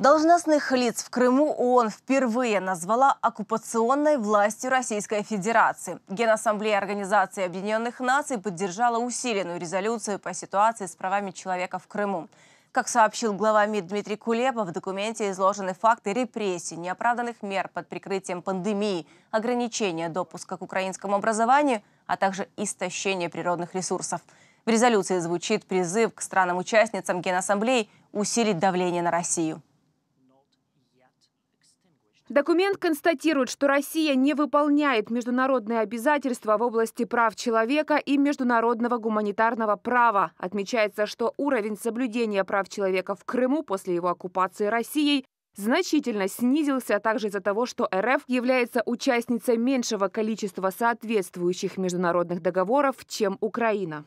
Должностных лиц в Крыму ООН впервые назвала оккупационной властью Российской Федерации. Генассамблея Организации Объединенных Наций поддержала усиленную резолюцию по ситуации с правами человека в Крыму. Как сообщил глава МИД Дмитрий Кулеба, в документе изложены факты репрессий, неоправданных мер под прикрытием пандемии, ограничения допуска к украинскому образованию, а также истощения природных ресурсов. В резолюции звучит призыв к странам-участницам Генассамблеи усилить давление на Россию. Документ констатирует, что Россия не выполняет международные обязательства в области прав человека и международного гуманитарного права. Отмечается, что уровень соблюдения прав человека в Крыму после его оккупации Россией значительно снизился, а также из-за того, что РФ является участницей меньшего количества соответствующих международных договоров, чем Украина.